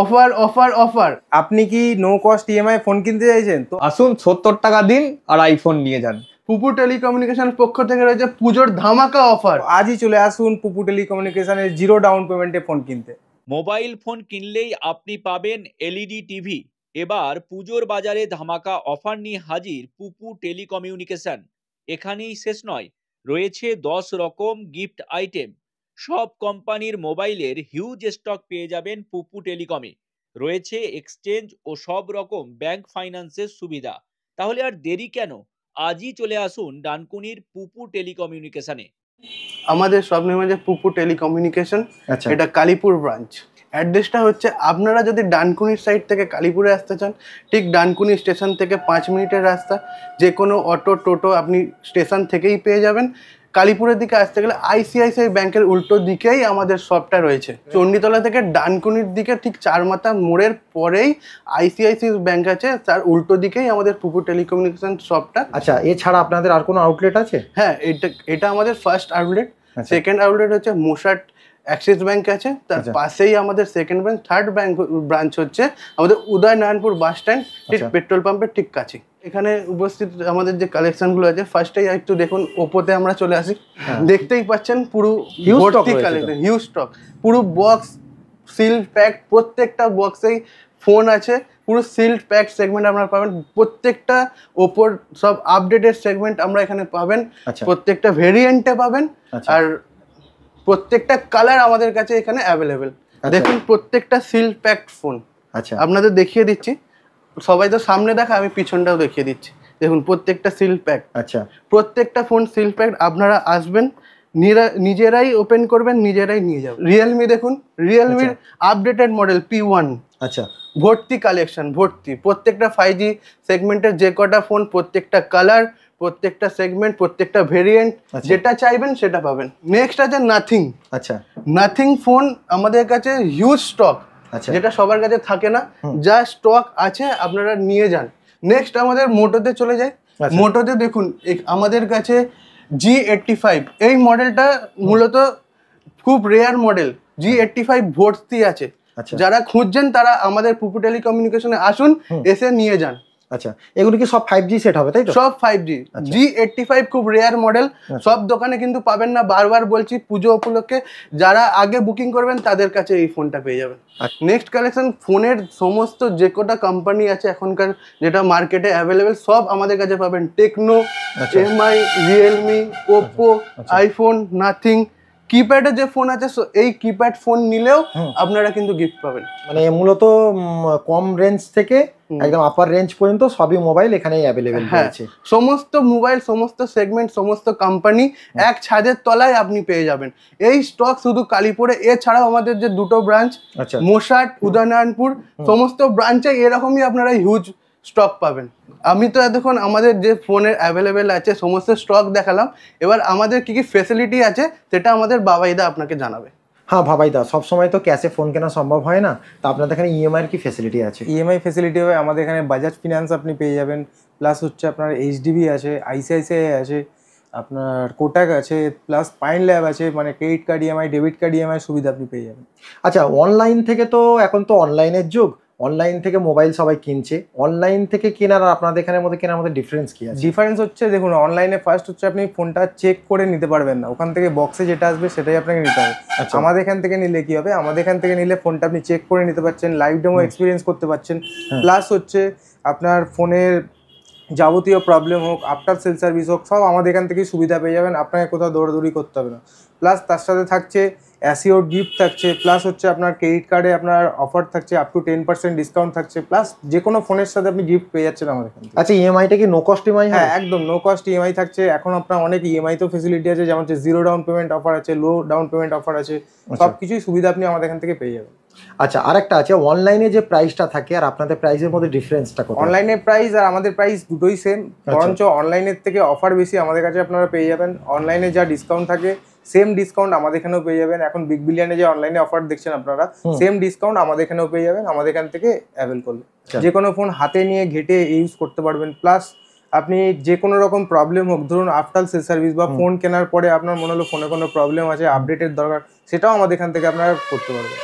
Offer offer offer আপনি কি no cost EMI phone কিনতে চাইছেন তো আসুন সত্তর টাকা দিন আর আইফোন নিয়ে যান পুপু টেলিকমিউনিকেশন পক্ষ থেকে রয়েছে পুজোর ধামাকা অফার আজই চলে আসুন পুপু টেলিকমিউনিকেশনের জিরো ডাউন পেমেন্টে ফোন কিনতে মোবাইল ফোন কিনলেই আপনি পাবেন এলইডি টিভি e এবার পুজোর বাজারে ধামাকা অফার নিয়ে হাজির পুপু টেলিকমিউনিকেশন এখানেই শেষ নয় রয়েছে দশ রকম গিফট আইটেম সব কোম্পানির মোবাইলের হিউজ স্টক পেয়ে যাবেন পুপু টেলিকমে রয়েছে এক্সচেঞ্জ ও সব রকম ব্যাংক ফাইন্যান্সের সুবিধা তাহলে আর দেরি কেন আজই চলে আসুন ডানকুনির পুপু টেলিকমিউনিকেশনে আমাদের সব নেমে যে পুপু টেলিকমিউনিকেশন আচ্ছা। এটা কালীপুর ব্রাঞ্চ অ্যাড্রেসটা হচ্ছে আপনারা যদি ডানকুনির সাইড থেকে কালীপুরে আসতে চান ঠিক ডানকুনি স্টেশন থেকে পাঁচ মিনিটের রাস্তা যে কোনো অটো টোটো আপনি স্টেশন থেকেই পেয়ে যাবেন কালীপুরের দিকে আসতে গেলে আইসিআইসিআই ব্যাংকের উল্টো দিকেই আমাদের শপটা রয়েছে চণ্ডীতলা থেকে ডানকুনির দিকে ঠিক চার মাথা মোড়ের পরেই আইসিআইসি ব্যাংক আছে তার উল্টো দিকেই আমাদের পুকুর টেলিকমিউনিকেশন শপটা আচ্ছা এছাড়া আপনাদের আর কোনো আউটলেট আছে হ্যাঁ এটা এটা আমাদের ফার্স্ট আউটলেট সেকেন্ড আউটলেট হচ্ছে মোশাট অ্যাক্সিস ব্যাংক আছে তার আচ্ছা। পাশেই আমাদের second bank third bank branch হচ্ছে আমাদের উদয়নারায়ণপুর বাস স্ট্যান্ড ঠিক পেট্রোল আচ্ছা। পাম্পের ঠিক কাছে এখানে উপস্থিত আমাদের যে কালেকশনগুলো আছে ফার্স্টেই একটু দেখুন ওপোতে আমরা চলে আসি হ্যাঁ। দেখতেই পাচ্ছেন পুরো ভর্তি কালেকশন হিউজ স্টক পুরো বক্স সিল প্যাক প্রত্যেকটা বক্সেই ফোন আছে পুরো সিল্ড প্যাক সেগমেন্ট আপনারা পাবেন প্রত্যেকটা ওপর সব আপডেটেড সেগমেন্ট আমরা এখানে পাবেন আচ্ছা। প্রত্যেকটা ভেরিয়েন্টে পাবেন আর প্রত্যেকটা কালার আমাদের কাছে এখানে অ্যাভেলেবেল আচ্ছা। দেখুন প্রত্যেকটা সিল প্যাকড ফোন আচ্ছা আপনাদের দেখিয়ে দিচ্ছি সবাই তো সামনে দেখা আমি পিছনটাও দেখিয়ে দিচ্ছি দেখুন প্রত্যেকটা সিল প্যাক আচ্ছা প্রত্যেকটা ফোন সিল প্যাক আপনারা আসবেন নিজেরাই ওপেন করবেন নিজেরাই নিয়ে যাবেন রিয়েলমি দেখুন রিয়েলমির আপডেটেড মডেল পি ওয়ান আচ্ছা ভর্তি কালেকশন ভর্তি প্রত্যেকটা ফাইভ জি সেগমেন্টের যে কটা ফোন প্রত্যেকটা কালার প্রত্যেকটা সেগমেন্ট প্রত্যেকটা ভেরিয়েন্ট আচ্ছা। যেটা চাইবেন সেটা পাবেন নেক্সট আছে নাথিং আচ্ছা নাথিং ফোন আমাদের কাছে হিউজ স্টক আচ্ছা। যেটা সবার কাছে থাকে না যা স্টক আছে আপনারা নিয়ে যান নেক্সট আমাদের মোটোতে চলে যায় মোটোতে আচ্ছা। দেখুন আমাদের কাছে জি এইটটি ফাইভ এই মডেলটা মূলত খুব rare model G eighty five ভর্তি আছে যারা খুঁজছেন তারা আমাদের পুপু টেলিকমিউনিকেশনে আসুন এসে নিয়ে যান আচ্ছা এগুলো কি সব ফাইভ জি সেট হবে তাই সব ফাইভ জি জি ফাইভ খুব রেয়ার আচ্ছা। মডেল সব দোকানে কিন্তু পাবেন না বারবার বলছি পুজো উপলক্ষে যারা আগে বুকিং করবেন তাদের কাছে এই ফোনটা পেয়ে যাবেন নেক্সট কালেকশন ফোনের সমস্ত যে কটা কোম্পানি আছে এখনকার যেটা মার্কেটে অ্যাভেলেবেল সব আমাদের কাছে পাবেন Tecno Mi Realme Oppo iPhone Nothing কিপ্যাডে যে ফোন আছে এই কিপ্যাড ফোন নিলেও আপনারা কিন্তু গিফট পাবেন মানে মূলত কম রেঞ্জ থেকে একদম আপার রেঞ্জ পর্যন্ত সবই মোবাইল এখানেই অ্যাভেলেবেল আছে সমস্ত মোবাইল সমস্ত সেগমেন্ট সমস্ত কোম্পানি এক ছাদের তলায় আপনি পেয়ে যাবেন এই স্টক শুধু কালীপুরে এছাড়াও আমাদের যে দুটো ব্রাঞ্চ আচ্ছা। মোশাট উদয়নারায়ণপুর সমস্ত ব্রাঞ্চে এরকমই আপনারা হিউজ স্টক পাবেন আমি তো এতক্ষণ আমাদের যে ফোনের অ্যাভেলেবেল আছে সমস্ত স্টক দেখালাম এবার আমাদের কি কি ফেসিলিটি আছে সেটা আমাদের বাবাইদা আপনাকে জানাবে হ্যাঁ ভাবাইদা সব সবসময় তো ক্যাশে ফোন কেনা সম্ভব হয় না তা আপনাদের এখানে ইএমআই e এর কি ফেসিলিটি আছে ইএমআই ফেসিলিটি হবে আমাদের এখানে বাজাজ ফিনান্স আপনি পেয়ে যাবেন প্লাস হচ্ছে আপনার এইচডিবি আছে আইসিআইসিআই আছে আপনার কোটাক আছে প্লাস পাইন ল্যাব আছে মানে credit card EMI debit card EMI সুবিধা আপনি পেয়ে যাবেন আচ্ছা অনলাইন থেকে তো এখন তো অনলাইনের যুগ অনলাইন থেকে মোবাইল সবাই কিনছে অনলাইন থেকে কেনার আর আপনাদের এখানের মধ্যে কেনার মধ্যে ডিফারেন্স কি আছে ডিফারেন্স হচ্ছে দেখুন অনলাইনে ফার্স্ট হচ্ছে আপনি ফোনটা চেক করে নিতে পারবেন না ওখান থেকে বক্সে যেটা আসবে সেটাই আপনাকে নিতে হবে আচ্ছা। আমাদের এখান থেকে নিলে কি হবে আমাদের এখান থেকে নিলে ফোনটা আপনি চেক করে নিতে পারছেন লাইভ ডেমো এক্সপিরিয়েন্স করতে পারছেন প্লাস হ্যাঁ। হচ্ছে আপনার ফোনের যাবতীয় প্রবলেম হোক আফটার সেল সার্ভিস হোক সব আমাদের এখান থেকেই সুবিধা পেয়ে যাবেন আপনাকে কোথাও দৌড়াদৌড়ি করতে হবে না প্লাস তার সাথে থাকছে অ্যাসিওর গিফট e থাকছে প্লাস হচ্ছে আপনার ক্রেডিট কার্ডে আপনার অফার থাকছে up to ten percent discount থাকছে প্লাস যে কোনো ফোনের সাথে আপনি গিফট পেয়ে যাচ্ছেন আমাদের এখান থেকে আচ্ছা ইএমআইটা e কি নো কস্ট ইএমআই হ্যাঁ একদম নো কস্ট ইএমআই থাকছে এখন আপনার অনেক ইএমআই e তো ফেসিলিটি আছে যেমন হচ্ছে জিরো ডাউন পেমেন্ট অফার আছে লো ডাউন পেমেন্ট অফার আছে আচ্ছা। সব কিছুই সুবিধা আপনি আমাদের এখান থেকে পেয়ে যাবেন আচ্ছা আরেকটা আছে অনলাইনে যে প্রাইসটা থাকে আর আপনাদের প্রাইসের মধ্যে ডিফারেন্সটা কত অনলাইনে প্রাইস আর আমাদের প্রাইস দুটোই সেম আচ্ছা। বরঞ্চ অনলাইনের থেকে অফার বেশি আমাদের কাছে আপনারা পেয়ে যাবেন অনলাইনে যা ডিসকাউন্ট থাকে সেম ডিসকাউন্ট আমাদের এখানেও পেয়ে যাবেন এখন বিগ বিলিয়নে যে অনলাইনে অফার দেখছেন আপনারা সেম ডিসকাউন্ট আমাদের এখানেও পেয়ে যাবেন আমাদের এখান থেকে অ্যাভেল করলে যে কোনো ফোন হাতে নিয়ে ঘেটে ইউজ করতে পারবেন প্লাস আপনি যে কোনো রকম প্রবলেম হোক ধরুন আফটার সেল সার্ভিস বা ফোন কেনার পরে আপনার মনে হলো ফোনে কোনো প্রবলেম আছে আপডেটের দরকার সেটাও আমাদের এখান থেকে আপনারা করতে পারবেন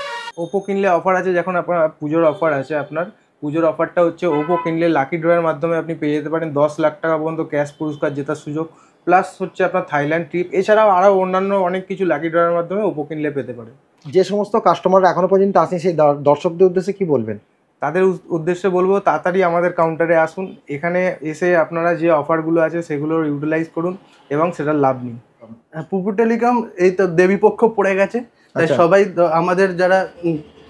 ওপো কিনলে অফার আছে যখন আপনার পুজোর অফার আছে আপনার পুজোর অফারটা হচ্ছে ওপো কিনলে লাকি ড্রয়ের মাধ্যমে আপনি পেয়ে যেতে পারেন দশ লাখ টাকা পর্যন্ত ক্যাশ পুরস্কার জেতার সুযোগ প্লাস হচ্ছে আপনার থাইল্যান্ড ট্রিপ এছাড়াও আরও অন্যান্য অনেক কিছু লাকি ড্রয়ের মাধ্যমে ওপো কিনলে পেতে পারে যে সমস্ত কাস্টমাররা এখনো পর্যন্ত আসেন সেই দর্শকদের উদ্দেশ্যে কি বলবেন তাদের উদ্দেশ্যে বলবো তাড়াতাড়ি আমাদের কাউন্টারে আসুন এখানে এসে আপনারা যে অফারগুলো আছে সেগুলো ইউটিলাইজ করুন এবং সেটার লাভ নিন হ্যাঁ, পুপু টেলিকম এই তো দেবীপক্ষ পড়ে গেছে তাই আচ্ছা। সবাই আমাদের যারা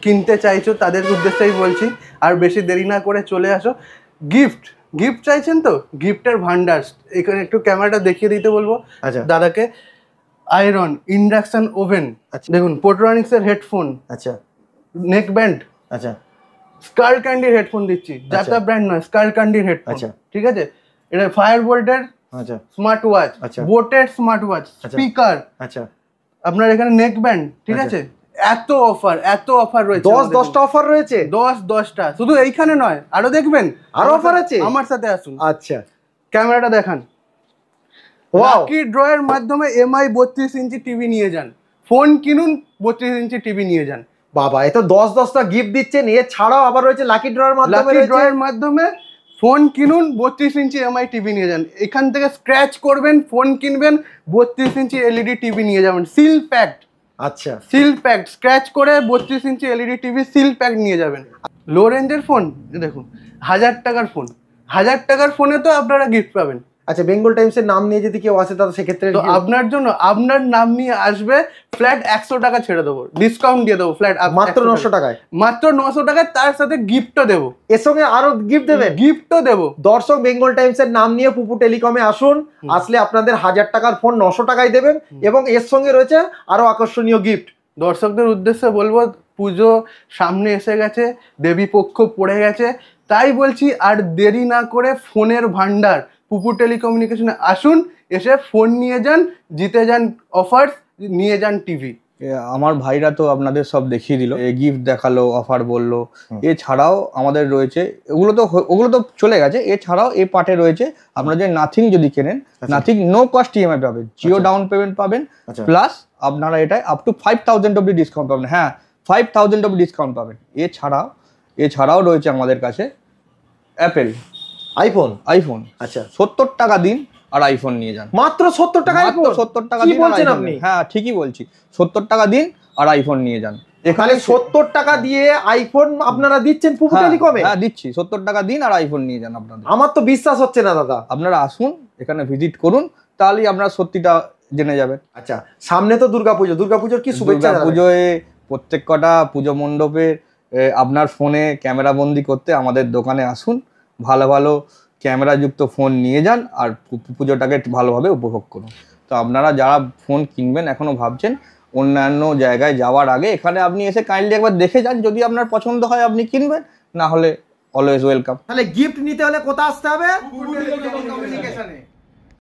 কিনতে চাইছো তাদের উদ্দেশ্যেই বলছি আর বেশি দেরি না করে চলে আসো গিফট গিফট চাইছেন তো গিফটের ভান্ডার এখানে একটু ক্যামেরাটা দেখিয়ে দিতে বলবো আচ্ছা দাদাকে আয়রন ইন্ডাকশন ওভেন আচ্ছা দেখুন পোট্রনিক্স এর হেডফোন আচ্ছা নেক ব্যান্ড আচ্ছা স্কার ক্যান্ডির হেডফোন দিচ্ছি আচ্ছা। যাতা ব্র্যান্ড নয় স্কার ক্যান্ডির হেডফোন আচ্ছা ঠিক আছে এটা ফায়ার বোল্টের আচ্ছা স্মার্ট ওয়াচ আচ্ছা বোটের স্মার্ট ওয়াচ স্পিকার আচ্ছা আপনার এখানে নেক ব্যান্ড ঠিক আচ্ছা। আছে এত অফার এত অফার রয়েছে দশ দশটা অফার রয়েছে দশ দশটা শুধু এইখানে নয় আরো দেখবেন আরো অফার আছে আমার সাথে আসুন আচ্ছা ক্যামেরাটা দেখান লাকি ড্রয়ের মাধ্যমে এমআই বত্রিশ ইঞ্চি টিভি নিয়ে যান ফোন কিনুন বত্রিশ ইঞ্চি টিভি নিয়ে যান বাবা এত দশ দশটা গিফট দিচ্ছেন এছাড়াও আবার রয়েছে লাকি ড্রয়ের মাধ্যমে লাকি ড্রয়ের মাধ্যমে ফোন কিনুন বত্রিশ ইঞ্চি এমআই টিভি নিয়ে যান এখান থেকে স্ক্র্যাচ করবেন ফোন কিনবেন বত্রিশ ইঞ্চি এলইডি টিভি e নিয়ে যাবেন সিল প্যাকড আচ্ছা সিল প্যাক স্ক্র্যাচ করে বত্রিশ ইঞ্চি এলইডি টিভি সিল প্যাক নিয়ে যাবেন লো রেঞ্জের ফোন দেখুন হাজার টাকার ফোন হাজার টাকার ফোনে তো আপনারা গিফট পাবেন আচ্ছা বেঙ্গল টাইমসের নাম নিয়ে যদি কেউ আসে তাহলে সেক্ষেত্রে আপনার জন্য আপনার নাম নিয়ে আসবে ফ্ল্যাট একশো টাকা ছেড়ে দেবো ডিসকাউন্ট দিয়ে দেবো ফ্ল্যাট মাত্র নশো টাকায় মাত্র নশো টাকায় তার সাথে গিফটও দেবো এর সঙ্গে আরো গিফট দেবে গিফটও দেবো দর্শক বেঙ্গল টাইমসের নাম নিয়ে পুপু টেলিকমে আসুন আসলে আপনাদের হাজার টাকার ফোন নশো টাকায় দেবেন এবং এর সঙ্গে রয়েছে আরো আকর্ষণীয় গিফট দর্শকদের উদ্দেশ্যে বলবো পুজো সামনে এসে গেছে দেবী পক্ষ পড়ে গেছে তাই বলছি আর দেরি না করে ফোনের ভান্ডার পুকুর টেলিকমিউনিকেশনে আসুন এসে ফোন নিয়ে যান জিতে যান অফার্স নিয়ে যান টিভি আমার ভাইরা তো আপনাদের সব দেখিয়ে দিল গিফট দেখালো অফার বললো এছাড়াও আমাদের রয়েছে ওগুলো তো ওগুলো তো চলে গেছে এছাড়াও এ পার্টে রয়েছে আপনারা যে নাথিং যদি কেনেন আচ্ছা। নাথিং নো কস্ট ইএমআই পাবেন জিও ডাউন আচ্ছা। পেমেন্ট পাবেন প্লাস আচ্ছা। আপনারা এটাই আপ টু ফাইভ থাউজেন্ড অব্দি ডিসকাউন্ট পাবেন হ্যাঁ ফাইভ থাউজেন্ড অব্দি ডিসকাউন্ট পাবেন এছাড়াও এছাড়াও রয়েছে আমাদের কাছে অ্যাপেল আইফোন আইফোন আচ্ছা সত্তর টাকা দিন আর আইফোন নিয়ে যান মাত্র সত্তর টাকা সত্তর টাকা দিন বলছেন আপনি হ্যাঁ ঠিকই বলছি সত্তর টাকা দিন আর আইফোন নিয়ে যান এখানে সত্তর টাকা দিয়ে আইফোন আপনারা দিচ্ছেন হ্যাঁ, হ্যাঁ, দিচ্ছি সত্তর টাকা দিন আর আইফোন নিয়ে যান আপনারা আমার তো বিশ্বাস হচ্ছে না দাদা আপনারা আসুন এখানে ভিজিট করুন তাহলেই আপনারা সত্যিটা জেনে যাবেন আচ্ছা সামনে তো দুর্গাপুজো দুর্গাপুজোর কি শুভেচ্ছা পুজোয় প্রত্যেক কটা পুজো মণ্ডপে আপনার ফোনে ক্যামেরা বন্দি করতে আমাদের দোকানে আসুন ভালো ভালো ক্যামেরাযুক্ত ফোন নিয়ে যান আর পুজোটাকে ভালোভাবে উপভোগ করুন তো আপনারা যারা ফোন কিনবেন এখনও ভাবছেন অন্যান্য জায়গায় যাওয়ার আগে এখানে আপনি এসে কাইন্ডলি একবার দেখে যান যদি আপনার পছন্দ হয় আপনি কিনবেন না হলে অলওয়েজ ওয়েলকাম তাহলে গিফট নিতে হলে কোথায় আসতে হবে